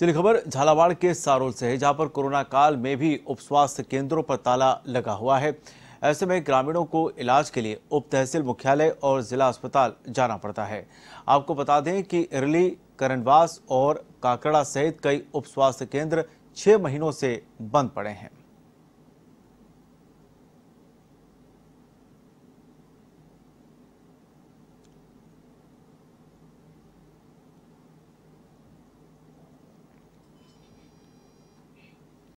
चलिए खबर झालावाड़ के सारोल से है जहां पर कोरोना काल में भी उप स्वास्थ्य केंद्रों पर ताला लगा हुआ है ऐसे में ग्रामीणों को इलाज के लिए उप तहसील मुख्यालय और जिला अस्पताल जाना पड़ता है आपको बता दें कि इरली करनवास और काकड़ा सहित कई उप स्वास्थ्य केंद्र छः महीनों से बंद पड़े हैं